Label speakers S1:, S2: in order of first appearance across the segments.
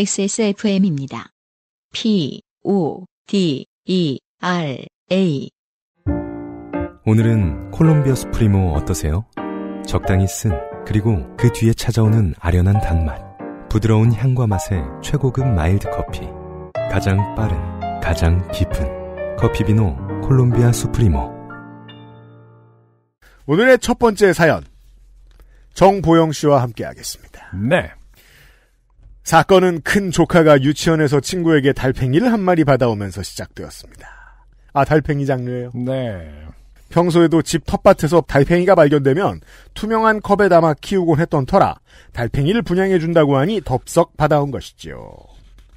S1: XSFM입니다. P, O, D, E, R, A.
S2: 오늘은 콜롬비아 수프리모 어떠세요? 적당히 쓴, 그리고 그 뒤에 찾아오는 아련한 단맛. 부드러운 향과 맛의 최고급 마일드 커피. 가장 빠른, 가장 깊은. 커피비노 콜롬비아 수프리모.
S1: 오늘의 첫 번째 사연. 정보영 씨와 함께 하겠습니다. 네. 사건은 큰 조카가 유치원에서 친구에게 달팽이를 한 마리 받아오면서 시작되었습니다. 아, 달팽이 장르예요? 네. 평소에도 집 텃밭에서 달팽이가 발견되면 투명한 컵에 담아 키우곤 했던 터라 달팽이를 분양해준다고 하니 덥석 받아온 것이지요.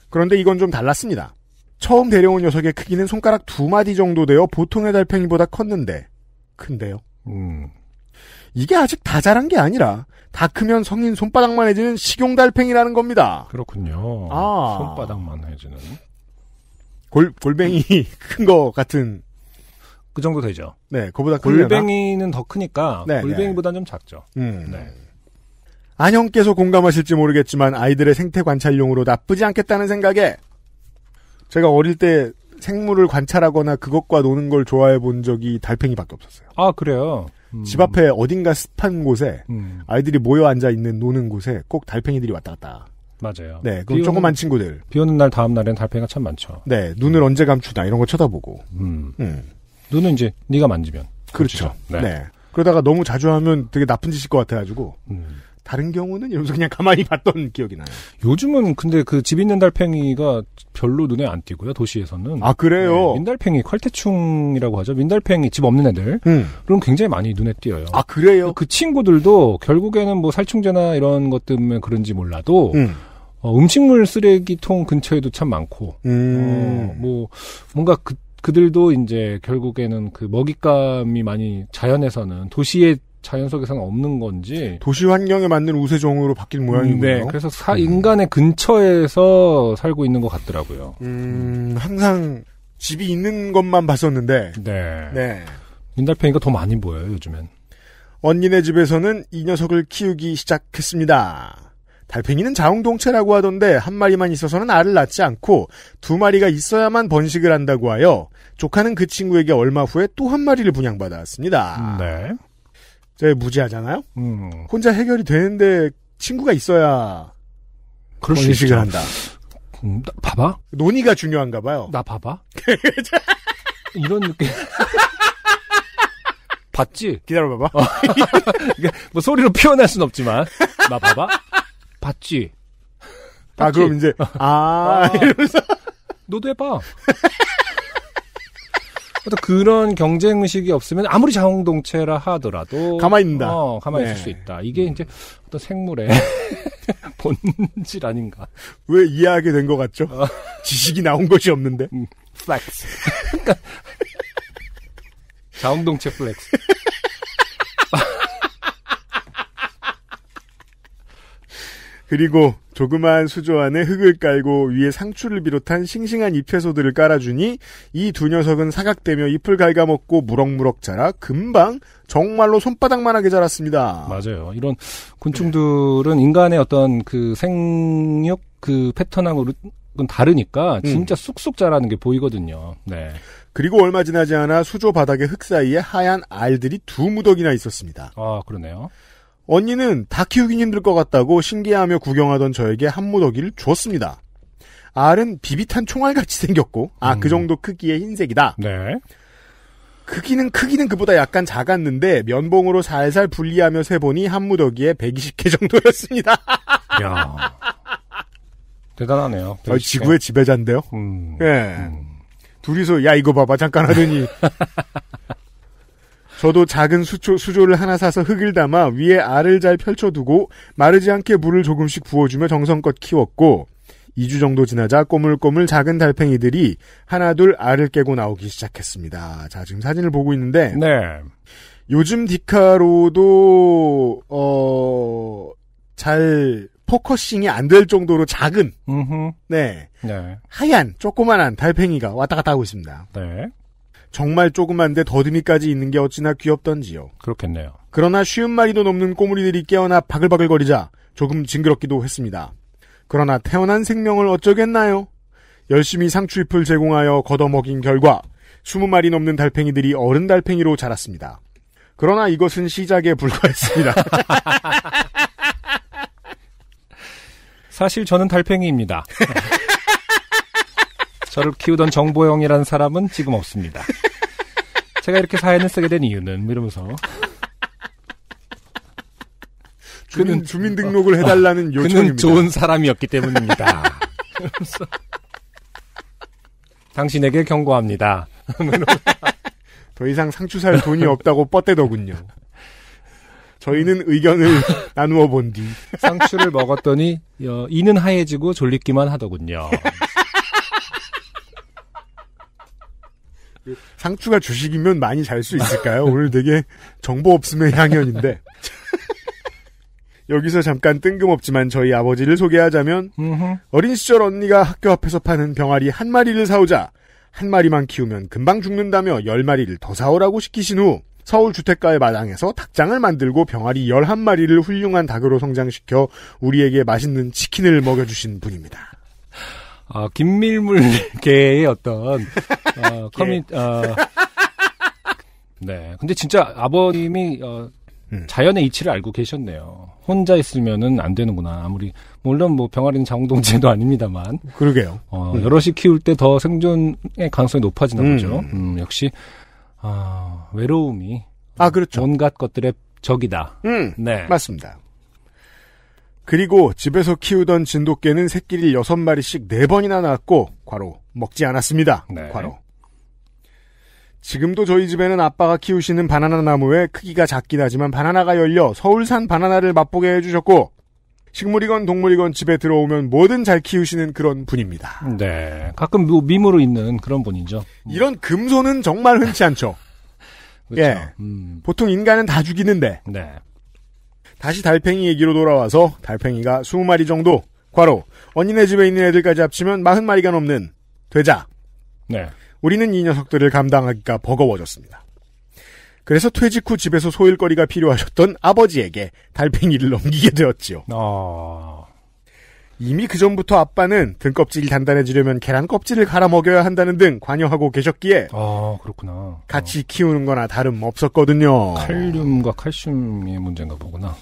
S1: 그런데 이건 좀 달랐습니다. 처음 데려온 녀석의 크기는 손가락 두 마디 정도 되어 보통의 달팽이보다 컸는데 큰데요. 음. 이게 아직 다 자란 게 아니라 다 크면 성인 손바닥만 해지는 식용달팽이라는 겁니다. 그렇군요. 아.
S2: 손바닥만 해지는.
S1: 골, 골뱅이 큰 거 같은. 그 정도 되죠. 네, 그보다 골뱅이는
S2: 더 크니까 네, 골뱅이보다는 네. 좀 작죠. 음. 네.
S1: 안형께서 공감하실지 모르겠지만 아이들의 생태 관찰용으로 나쁘지 않겠다는 생각에 제가 어릴 때 생물을 관찰하거나 그것과 노는 걸 좋아해 본 적이 달팽이밖에 없었어요.
S2: 아, 그래요? 음.
S1: 집 앞에 어딘가 습한 곳에 음. 아이들이 모여 앉아 있는 노는 곳에 꼭 달팽이들이 왔다 갔다. 맞아요. 네, 그럼 조그만 친구들. 비 오는 날 다음 날엔 달팽이가 참 많죠. 네, 눈을 언제 감추나 이런 거 쳐다보고. 음. 음. 눈은 이제 네가 만지면. 그렇죠. 네. 네. 그러다가 너무 자주 하면 되게 나쁜 짓일 것 같아가지고. 음. 다른 경우는 이러면서 그냥 가만히 봤던 기억이 나요.
S2: 요즘은 근데 그 집 있는 달팽이가 별로 눈에 안 띄고요. 도시에서는. 아 그래요? 네, 민달팽이, 콸태충이라고 하죠. 민달팽이 집 없는 애들. 음. 그럼 굉장히 많이 눈에 띄어요. 아 그래요? 그 친구들도 결국에는 뭐 살충제나 이런 것 때문에 그런지 몰라도 음. 어, 음식물 쓰레기통 근처에도 참 많고
S1: 음. 어,
S2: 뭐 뭔가 그 그들도 이제 결국에는 그 먹잇감이 많이 자연에서는 도시에 자연 속에서는 없는
S1: 건지 도시 환경에 맞는 우세종으로 바뀐 모양이군요. 네, 그래서
S2: 사, 음. 인간의 근처에서 살고 있는 것 같더라고요. 음, 항상
S1: 집이 있는 것만 봤었는데. 네. 네. 인달팽이가 더 많이 보여요 요즘엔. 언니네 집에서는 이 녀석을 키우기 시작했습니다. 달팽이는 자웅동체라고 하던데 한 마리만 있어서는 알을 낳지 않고 두 마리가 있어야만 번식을 한다고 하여 조카는 그 친구에게 얼마 후에 또 한 마리를 분양받았습니다. 음, 네. 제 무지하잖아요. 음. 혼자 해결이 되는데 친구가 있어야 그럴 수의을 한다. 음, 나, 봐봐. 논의가 중요한가 봐요. 나 봐봐. 이런 느낌. 봤지? 기다려봐봐.
S2: 어. 뭐 소리로 표현할 순 없지만 나 봐봐. 봤지? 봤지? 아 그럼 이제 아, 아 이러면서 너도 해봐. 어떤 그런 경쟁 의식이 없으면 아무리 자웅동체라 하더라도 가만히 있다. 어, 가만히 네. 있을 수 있다. 이게 음. 이제 어떤 생물의 본질
S1: 아닌가. 왜 이해하게 된 것 같죠? 어. 지식이 나온 것이 없는데. 음, 플렉스. 그러니까 자웅동체 플렉스. 그리고 조그마한 수조 안에 흙을 깔고 위에 상추를 비롯한 싱싱한 잎채소들을 깔아주니 이 두 녀석은 사각대며 잎을 갉아먹고 무럭무럭 자라 금방 정말로 손바닥만하게 자랐습니다. 맞아요. 이런 곤충들은 네. 인간의 어떤 그
S2: 생육 그 패턴하고 는 다르니까 음. 진짜 음. 쑥쑥 자라는 게 보이거든요.
S1: 네. 그리고 얼마 지나지 않아 수조 바닥의 흙 사이에 하얀 알들이 두 무더기나 있었습니다. 아, 그러네요. 언니는 다 키우긴 힘들 것 같다고 신기하며 구경하던 저에게 한 무더기를 주었습니다. 알은 비비탄 총알같이 생겼고 아그 음. 정도 크기의 흰색이다. 네. 크기는 크기는 그보다 약간 작았는데 면봉으로 살살 분리하며 세보니 한 무더기에 120개 정도였습니다. 야 대단하네요. 아, 지구의 지배자인데요. 음. 예. 음. 둘이서 야 이거 봐봐 잠깐 하더니 저도 작은 수초, 수조를 하나 사서 흙을 담아 위에 알을 잘 펼쳐두고 마르지 않게 물을 조금씩 부어주며 정성껏 키웠고 2주 정도 지나자 꼬물꼬물 작은 달팽이들이 하나둘 알을 깨고 나오기 시작했습니다. 자, 지금 사진을 보고 있는데 네. 요즘 디카로도 어, 잘 포커싱이 안 될 정도로 작은 네. 네. 하얀 조그만한 달팽이가 왔다 갔다 하고 있습니다. 네. 정말 조그만데 더듬이까지 있는 게 어찌나 귀엽던지요. 그렇겠네요. 그러나 쉬운 말리도 넘는 꼬물이들이 깨어나 바글바글거리자 조금 징그럽기도 했습니다. 그러나 태어난 생명을 어쩌겠나요? 열심히 상추잎을 제공하여 걷어먹인 결과 20마리 넘는 달팽이들이 어른 달팽이로 자랐습니다. 그러나 이것은 시작에 불과했습니다.
S2: 사실 저는 달팽이입니다. 저를 키우던 정보영이라는 사람은 지금 없습니다. 제가 이렇게 사연을 쓰게 된 이유는 이러면서
S1: 주민, 주민등록을 해달라는 어, 요청입니다. 그는 좋은
S2: 사람이었기 때문입니다. 당신에게
S1: 경고합니다. 더 이상 상추 살 돈이 없다고 뻗대더군요. 저희는 의견을 나누어 본 뒤 상추를 먹었더니 어,
S2: 이는 하얘지고 졸리기만 하더군요.
S1: 상추가 주식이면 많이 잘 수 있을까요? 오늘 되게 정보 없음의 향연인데. 여기서 잠깐 뜬금없지만 저희 아버지를 소개하자면 어린 시절 언니가 학교 앞에서 파는 병아리 한 마리를 사오자 한 마리만 키우면 금방 죽는다며 열 마리를 더 사오라고 시키신 후 서울 주택가의 마당에서 닭장을 만들고 병아리 열 한 마리를 훌륭한 닭으로 성장시켜 우리에게 맛있는 치킨을 먹여주신 분입니다.
S2: 어, 김밀물계의 어떤 어, 예. 커뮤 어, 네. 근데 진짜 아버님이 어, 음. 자연의 이치를 알고 계셨네요. 혼자 있으면은 안 되는구나. 아무리 물론 뭐 병아리는 자웅동체도 아닙니다만. 그러게요. 어, 음. 여럿이 키울 때 더 생존의 가능성이 높아지는 음. 거죠. 음, 역시 아, 외로움이 아 그렇죠. 온갖 것들의
S1: 적이다. 음, 네, 맞습니다. 그리고 집에서 키우던 진돗개는 새끼를 6마리씩 4번이나 낳았고, 과로, 먹지 않았습니다. 네. 과로. 지금도 저희 집에는 아빠가 키우시는 바나나 나무의 크기가 작긴 하지만 바나나가 열려 서울산 바나나를 맛보게 해주셨고, 식물이건 동물이건 집에 들어오면 뭐든 잘 키우시는 그런 분입니다. 네. 가끔 미모로 뭐 있는 그런 분이죠. 이런 금손은 정말 흔치 않죠. 그렇죠. 예. 음. 보통 인간은 다 죽이는데. 네. 다시 달팽이 얘기로 돌아와서 달팽이가 20마리 정도 과로 언니네 집에 있는 애들까지 합치면 40마리가 넘는 되자. 네. 우리는 이 녀석들을 감당하기가 버거워졌습니다. 그래서 퇴직 후 집에서 소일거리가 필요하셨던 아버지에게 달팽이를 넘기게 되었지요. 어... 이미 그 전부터 아빠는 등껍질이 단단해지려면 계란 껍질을 갈아 먹여야 한다는 등 관여하고 계셨기에 아 그렇구나 같이 어. 키우는 거나 다름 없었거든요 칼륨과 칼슘의 문제인가 보구나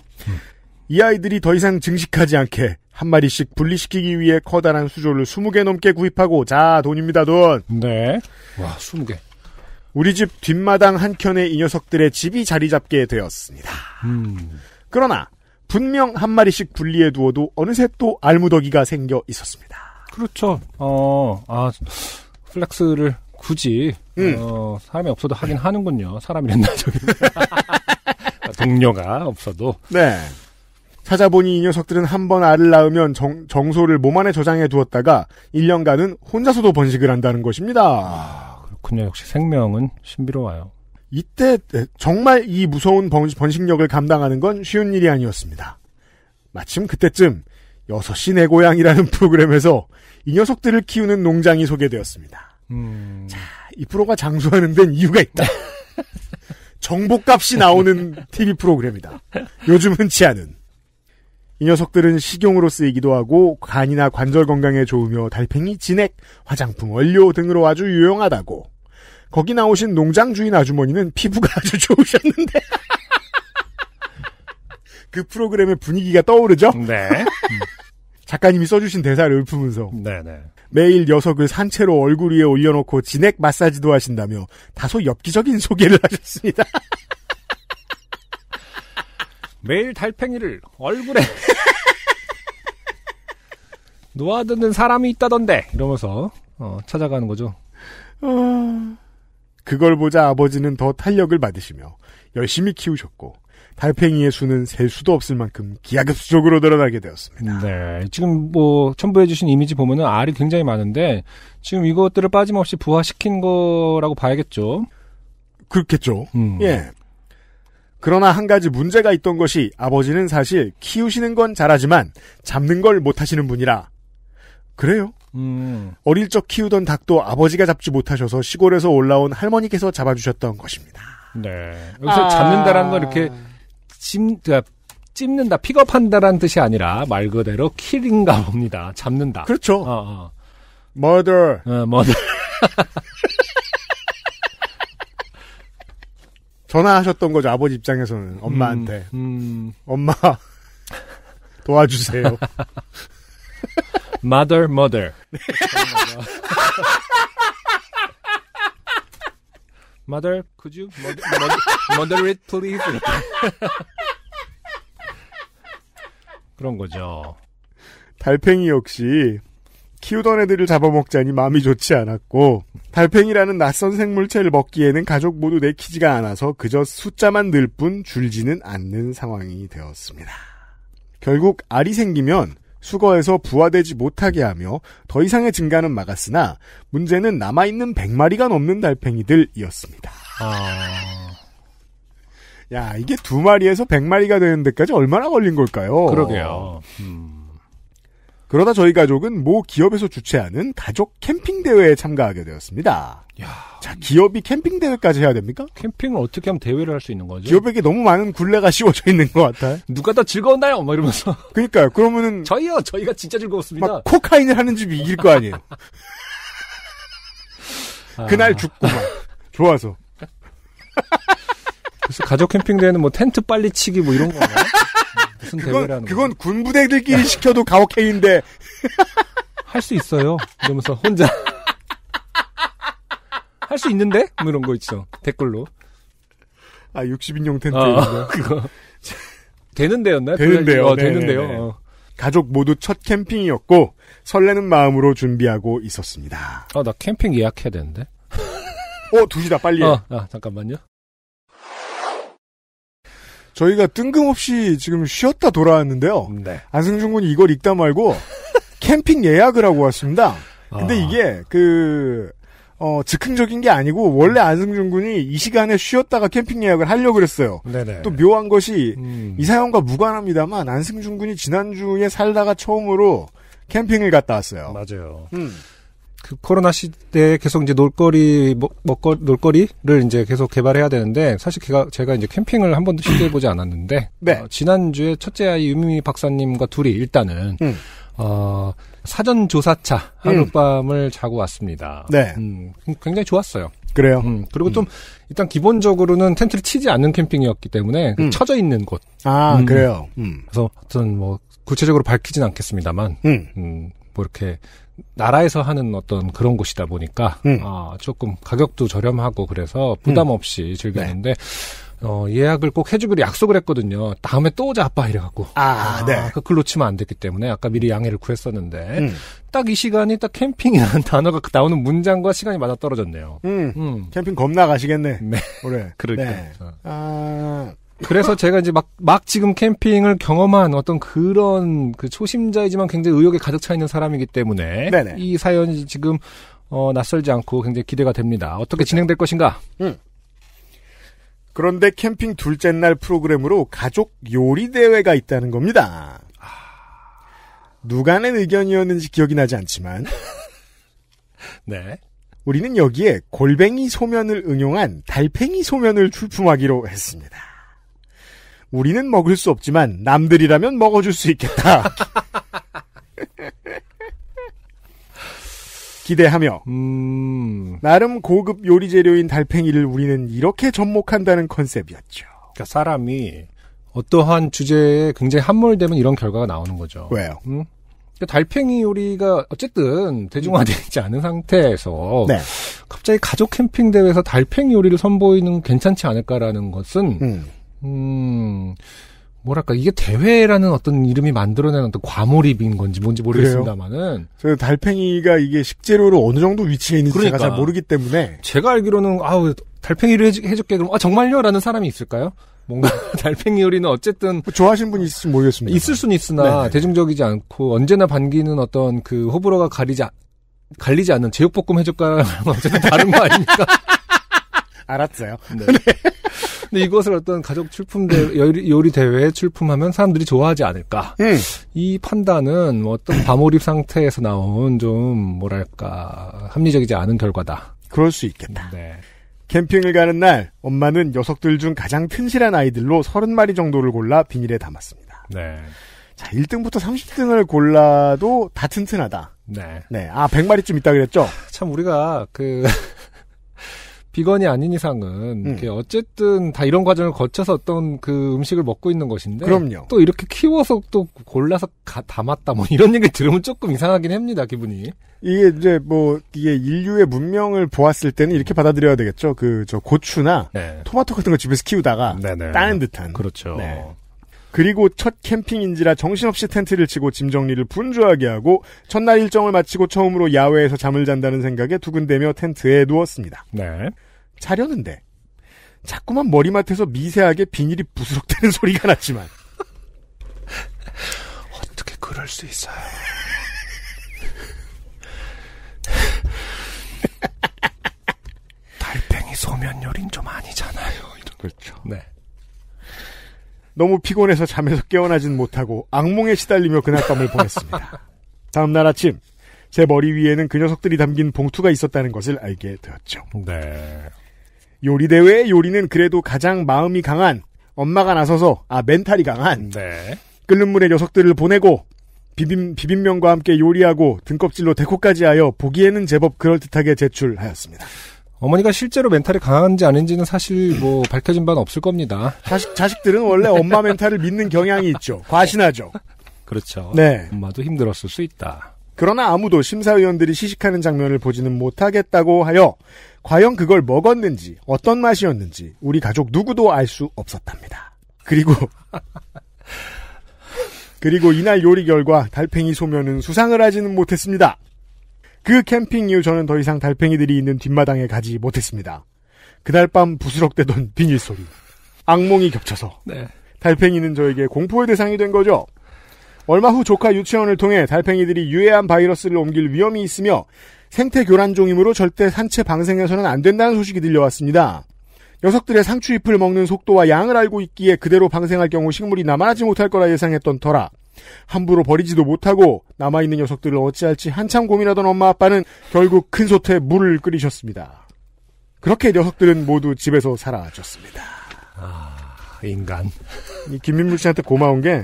S1: 이 아이들이 더 이상 증식하지 않게 한 마리씩 분리시키기 위해 커다란 수조를 20개 넘게 구입하고 자 돈입니다 돈. 네. 와 20개. 우리 집 뒷마당 한켠에 이 녀석들의 집이 자리 잡게 되었습니다. 음. 그러나 분명 한 마리씩 분리해 두어도 어느새 또 알무더기가 생겨 있었습니다. 그렇죠. 어, 아, 플렉스를
S2: 굳이 음. 어, 사람이 없어도 하긴 하는군요. 사람이랬나 저기. 동료가 없어도. 네.
S1: 찾아보니 이 녀석들은 한 번 알을 낳으면 정, 정소를 몸 안에 저장해 두었다가 1년간은 혼자서도 번식을 한다는 것입니다. 아, 그렇군요. 역시 생명은 신비로워요. 이때 정말 이 무서운 번, 번식력을 감당하는 건 쉬운 일이 아니었습니다. 마침 그때쯤 6시 내 고향이라는 프로그램에서 이 녀석들을 키우는 농장이 소개되었습니다. 음... 자, 이 프로가 장수하는 데는 이유가 있다. 정보값이 나오는 TV 프로그램이다. 요즘 은치아는이 녀석들은 식용으로 쓰이기도 하고 간이나 관절 건강에 좋으며 달팽이, 진액, 화장품, 원료 등으로 아주 유용하다고. 거기 나오신 농장 주인 아주머니는 피부가 아주 좋으셨는데 그 프로그램의 분위기가 떠오르죠? 네. 작가님이 써주신 대사를 읊으면서 네, 네. 매일 녀석을 산채로 얼굴 위에 올려놓고 진액 마사지도 하신다며 다소 엽기적인 소개를 하셨습니다.
S2: 매일 달팽이를 얼굴에
S1: 놓아두는 사람이 있다던데 이러면서 어, 찾아가는 거죠. 아, 그걸 보자 아버지는 더 탄력을 받으시며 열심히 키우셨고 달팽이의 수는 셀 수도 없을 만큼 기하급수적으로 늘어나게 되었습니다. 네. 지금
S2: 뭐 첨부해주신 이미지 보면은 알이 굉장히 많은데 지금 이것들을 빠짐없이 부화시킨
S1: 거라고 봐야겠죠. 그렇겠죠. 음. 예. 그러나 한 가지 문제가 있던 것이 아버지는 사실 키우시는 건 잘하지만 잡는 걸 못하시는 분이라 그래요. 음. 어릴 적 키우던 닭도 아버지가 잡지 못하셔서 시골에서 올라온 할머니께서 잡아주셨던 것입니다.
S2: 네. 여기서 아... 잡는다라는 건 이렇게 아. 찜, 니까 그러니까 찝는다, 픽업한다라는 뜻이 아니라 말 그대로 킬인가
S1: 봅니다. 잡는다. 그렇죠. 어, 어. murder. 어, murder. 전화하셨던 거죠 아버지 입장에서는 엄마한테 음, 음. 엄마 도와주세요.
S2: mother, mother. Mother, could you mod, m o moderate please?
S1: 그런 거죠. 달팽이 역시 키우던 애들을 잡아먹자니 마음이 좋지 않았고 달팽이라는 낯선 생물체를 먹기에는 가족 모두 내키지가 않아서 그저 숫자만 늘 뿐 줄지는 않는 상황이 되었습니다. 결국 알이 생기면 수거해서 부화되지 못하게 하며 더 이상의 증가는 막았으나 문제는 남아있는 100마리가 넘는 달팽이들이었습니다. 아... 야, 이게 두 마리에서 100마리가 되는 데까지 얼마나 걸린 걸까요? 그러게요. 음... 그러다 저희 가족은 모 기업에서 주최하는 가족 캠핑 대회에 참가하게 되었습니다. 야. 자, 기업이 캠핑 대회까지 해야 됩니까? 캠핑을 어떻게 하면 대회를 할 수 있는 거죠? 기업에게 너무 많은 굴레가 씌워져 있는 것 같아요. 누가 더 즐거웠나요? 막 이러면서. 그러니까요. 그러면은 저희요. 저희가 진짜 즐거웠습니다. 막 코카인을 하는 집이 이길 거 아니에요. 아. 그날
S2: 죽고 막 좋아서. 그래서 가족 캠핑 대회는 뭐 텐트 빨리 치기 뭐 이런 거아니
S1: 무슨 그건, 대회라는 그건 군부대들끼리 시켜도 가혹행인데
S2: 할 수 있어요. 이러면서 혼자
S1: 할수 있는데? 뭐 이런 거 있죠. 댓글로. 아, 60인용 텐트. 아, 그거.
S2: 되는데였나요? 되는데요. 어, 네, 되는데요. 네, 네. 어.
S1: 가족 모두 첫 캠핑이었고 설레는 마음으로 준비하고 있었습니다. 아, 나 캠핑 예약해야 되는데. 어, 두시다 빨리. 어, 아, 잠깐만요. 저희가 뜬금없이 지금 쉬었다 돌아왔는데요. 네. 안승준 군이 이걸 읽다 말고 캠핑 예약을 하고 왔습니다. 근데 아. 이게 그 어, 즉흥적인 게 아니고 원래 안승준 군이 이 시간에 쉬었다가 캠핑 예약을 하려고 그랬어요. 네네. 또 묘한 것이 음. 이 사연과 무관합니다만 안승준 군이 지난주에 살다가 처음으로 캠핑을 갔다 왔어요. 맞아요. 음. 그 코로나 시대에
S2: 계속 이제 놀거리 먹거 놀거리를 이제 계속 개발해야 되는데 사실 제가 제가 이제 캠핑을 한 번도 시도해 보지 않았는데 네. 어, 지난주에 첫째 아이 유미 박사님과 둘이 일단은 음. 어, 사전 조사차 음. 하룻밤을 음. 자고 왔습니다. 네. 음, 음, 굉장히 좋았어요. 그래요. 음, 그리고 좀 음. 일단 기본적으로는 텐트를 치지 않는 캠핑이었기 때문에 그 쳐져 있는 곳. 아 그래요. 음. 그래서 어떤 뭐 구체적으로 밝히진 않겠습니다만, 음, 뭐 이렇게 나라에서 하는 어떤 그런 곳이다 보니까 아, 조금 가격도 저렴하고 그래서 부담 없이 즐겼는데. 네. 어, 예약을 꼭 해주기로 약속을 했거든요. 다음에 또 오자 아빠 이래갖고. 아, 아그걸 네. 놓치면 안 됐기 때문에 아까 미리 양해를 구했었는데 음. 딱이 시간이 딱 캠핑이라는 단어가 그 나오는 문장과 시간이 맞아 떨어졌네요. 음, 음. 캠핑 겁나 가시겠네. 네. 올해. 그러니까. 네.
S1: 아.
S2: 그래서 제가 이제 막, 막 지금 캠핑을 경험한 어떤 그런 그 초심자이지만 굉장히 의욕에 가득 차 있는 사람이기 때문에 네네. 이 사연이 지금 어, 낯설지 않고 굉장히 기대가 됩니다.
S1: 어떻게 그렇죠. 진행될 것인가? 음. 그런데 캠핑 둘째 날 프로그램으로 가족 요리 대회가 있다는 겁니다. 누가 낸 의견이었는지 기억이 나지 않지만 네. 우리는 여기에 골뱅이 소면을 응용한 달팽이 소면을 출품하기로 했습니다. 우리는 먹을 수 없지만 남들이라면 먹어줄 수 있겠다. 기대하며 음... 나름 고급 요리 재료인 달팽이를 우리는 이렇게 접목한다는 컨셉이었죠. 그러니까 사람이
S2: 어떠한 주제에 굉장히 함몰되면 이런 결과가 나오는 거죠. 왜요? 음? 그러니까 달팽이 요리가 어쨌든 대중화되지 않은 상태에서 네. 갑자기 가족 캠핑 대회에서 달팽이 요리를 선보이는 괜찮지 않을까라는 것은 음. 음, 뭐랄까 이게 대회라는 어떤 이름이 만들어낸 어떤 과몰입인 건지 뭔지 모르겠습니다만은
S1: 저 달팽이가 이게 식재료로 어느 정도 위치에 있는지 그러니까. 제가 잘 모르기
S2: 때문에 제가 알기로는 아우 달팽이를 해주, 해줄게 그럼 아 정말요라는 사람이 있을까요? 뭔가 달팽이 요리는 어쨌든 뭐 좋아하시는 분이 있으면 모르겠습니다. 있을 수는 있으나 네네. 네. 대중적이지 않고 언제나 반기는 어떤 그 호불호가 가리지 갈리지 않는 제육볶음 해줄까라 어쨌든 다른 거 아닙니까? 알았어요. 네. 네. 근데 이것을 어떤 가족 출품 대 요리, 요리 대회에 출품하면 사람들이 좋아하지 않을까. 음. 이 판단은 뭐 어떤 과몰입 상태에서 나온 좀 뭐랄까 합리적이지 않은 결과다. 그럴 수 있겠다. 네.
S1: 캠핑을 가는 날 엄마는 녀석들 중 가장 튼실한 아이들로 서른 마리 정도를 골라 비닐에 담았습니다. 네. 자, 1등부터 30등을 골라도 다 튼튼하다.
S2: 네. 네.
S1: 아, 100마리쯤 있다 그랬죠? 참, 우리가, 그,
S2: 비건이 아닌 이상은 음. 어쨌든 다 이런 과정을 거쳐서 어떤 그 음식을 먹고 있는 것인데 그럼요. 또 이렇게 키워서 또 골라서 가, 담았다 뭐 이런 얘기 들으면 조금 이상하긴 합니다 기분이
S1: 이게 이제 뭐 이게 인류의 문명을 보았을 때는 이렇게 받아들여야 되겠죠 그 저 고추나 네. 토마토 같은 거 집에서 키우다가 네네. 네. 따는 듯한 그렇죠 네. 그리고 첫 캠핑인지라 정신없이 텐트를 치고 짐 정리를 분주하게 하고 첫날 일정을 마치고 처음으로 야외에서 잠을 잔다는 생각에 두근대며 텐트에 누웠습니다. 네. 자려는데 자꾸만 머리맡에서 미세하게 비닐이 부스럭대는 소리가 났지만 어떻게 그럴 수 있어요? 달팽이 소면 요린 리좀 아니잖아요. 그렇죠. 네. 너무 피곤해서 잠에서 깨어나진 못하고 악몽에 시달리며 그날 밤을 보냈습니다. 다음 날 아침 제 머리 위에는 그 녀석들이 담긴 봉투가 있었다는 것을 알게 되었죠. 네. 요리 대회 요리는 그래도 가장 마음이 강한 엄마가 나서서 아 멘탈이 강한 네. 끓는 물에 녀석들을 보내고 비빔 비빔면과 함께 요리하고 등껍질로 데코까지 하여 보기에는 제법 그럴듯하게 제출하였습니다. 어머니가 실제로 멘탈이 강한지 아닌지는 사실 뭐 밝혀진 바는 없을 겁니다. 자식, 자식들은 원래 엄마 멘탈을 믿는 경향이 있죠. 과신하죠. 그렇죠. 네. 엄마도 힘들었을 수 있다. 그러나 아무도 심사위원들이 시식하는 장면을 보지는 못하겠다고 하여 과연 그걸 먹었는지 어떤 맛이었는지 우리 가족 누구도 알 수 없었답니다. 그리고 그리고 이날 요리 결과 달팽이 소면은 수상을 하지는 못했습니다. 그 캠핑 이후 저는 더 이상 달팽이들이 있는 뒷마당에 가지 못했습니다. 그날 밤 부스럭대던 비닐 소리, 악몽이 겹쳐서 네. 달팽이는 저에게 공포의 대상이 된 거죠. 얼마 후 조카 유치원을 통해 달팽이들이 유해한 바이러스를 옮길 위험이 있으며 생태 교란종이므로 절대 산채 방생해서는 안 된다는 소식이 들려왔습니다. 녀석들의 상추잎을 먹는 속도와 양을 알고 있기에 그대로 방생할 경우 식물이 남아나지 못할 거라 예상했던 터라 함부로 버리지도 못하고 남아있는 녀석들을 어찌할지 한참 고민하던 엄마 아빠는 결국 큰 솥에 물을 끓이셨습니다. 그렇게 녀석들은 모두 집에서 살아졌습니다
S2: 아, 인간.
S1: 이 김민물 씨한테 고마운 게,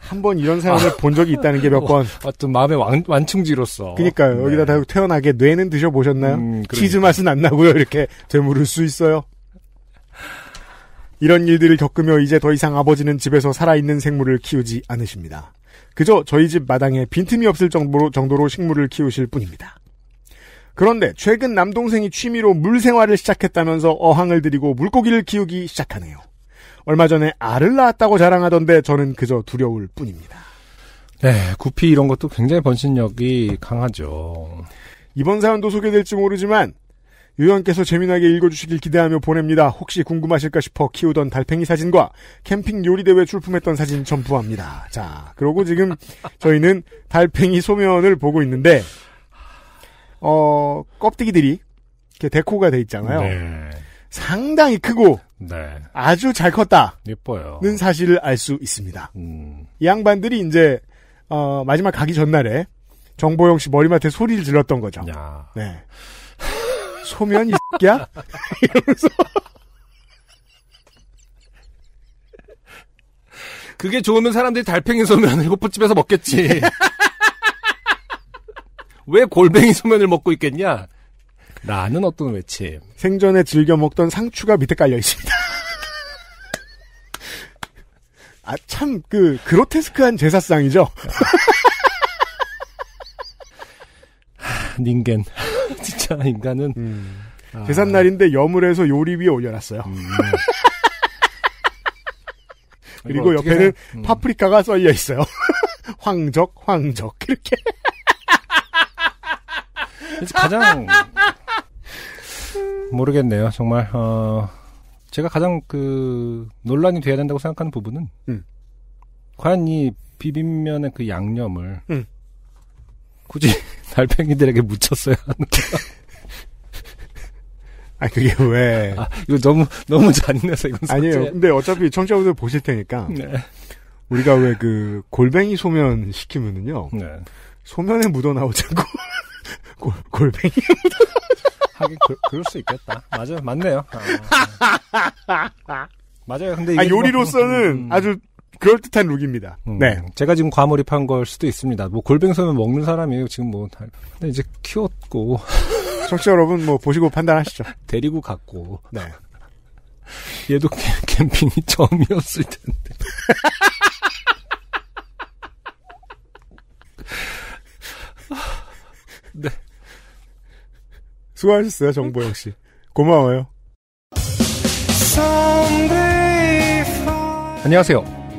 S1: 한번 이런 사람을 아, 본 적이 있다는 게 몇 번.
S2: 어, 떤 어, 마음의 완, 충지로서 그니까요. 네.
S1: 여기다 태어나게 뇌는 드셔보셨나요? 음, 그러니까. 치즈 맛은 안 나고요. 이렇게 되물을 수 있어요. 이런 일들을 겪으며 이제 더 이상 아버지는 집에서 살아있는 생물을 키우지 않으십니다. 그저 저희 집 마당에 빈틈이 없을 정도로, 정도로 식물을 키우실 뿐입니다. 그런데 최근 남동생이 취미로 물 생활을 시작했다면서 어항을 들이고 물고기를 키우기 시작하네요. 얼마 전에 알을 낳았다고 자랑하던데 저는 그저 두려울 뿐입니다. 네, 구피 이런 것도 굉장히 번신력이 강하죠. 이번 사연도 소개될지 모르지만 유형께서 재미나게 읽어주시길 기대하며 보냅니다. 혹시 궁금하실까 싶어 키우던 달팽이 사진과 캠핑 요리대회 출품했던 사진 첨부합니다. 자, 그러고 지금 저희는 달팽이 소면을 보고 있는데, 어, 껍데기들이 이렇게 데코가 돼 있잖아요. 네. 상당히 크고, 네. 아주 잘 컸다. 예뻐요. 는 사실을 알 수 있습니다. 음. 이 양반들이 이제, 어, 마지막 가기 전날에 정보영 씨 머리맡에 소리를 질렀던 거죠. 야. 네. 소면 이새야 이러면서
S2: 그게 좋으면 사람들이 달팽이 소면을 호프집에서 먹겠지. 왜 골뱅이 소면을 먹고 있겠냐? 라는 어떤 외침.
S1: 생전에 즐겨 먹던 상추가 밑에 깔려 있습니다. 아, 참, 그, 그로테스크한 제사상이죠? 하, 닌겐. 진짜 인간은 음. 아. 제삿날인데 염을 해서 요리 위에 올려놨어요. 음. 그리고 옆에는 음. 파프리카가 썰려 있어요. 황적, 황적 이렇게. 가장
S2: 모르겠네요. 정말 어 제가 가장 그 논란이 돼야 된다고 생각하는 부분은 음. 과연 이 비빔면의 그 양념을 음. 굳이 달팽이들에게 묻혔어야 하는가?
S1: 아 그게 왜? 아, 이거 너무 너무 잔인해서 이건 아니에요. 사제. 근데 어차피 청취자분들 보실 테니까 네. 우리가 왜 그 골뱅이 소면 시키면은요. 네. 소면에 묻어 나오자고 골, 골뱅이 묻어. 하긴 그, 그럴 수 있겠다. 맞아요,
S2: 맞네요. 아, 맞아요. 근데 아, 요리로서는 음, 음. 아주 그럴듯한 룩입니다. 음, 네. 제가 지금 과몰입한 걸 수도 있습니다. 뭐, 골뱅소면 먹는 사람이에요. 지금 뭐, 근데 이제 키웠고. 청취자 여러분, 뭐, 보시고 판단하시죠. 데리고 갔고. 네. 얘도 캠핑이 처음이었을 텐데.
S1: 네. 수고하셨어요, 정보영 씨. 고마워요.
S2: 안녕하세요.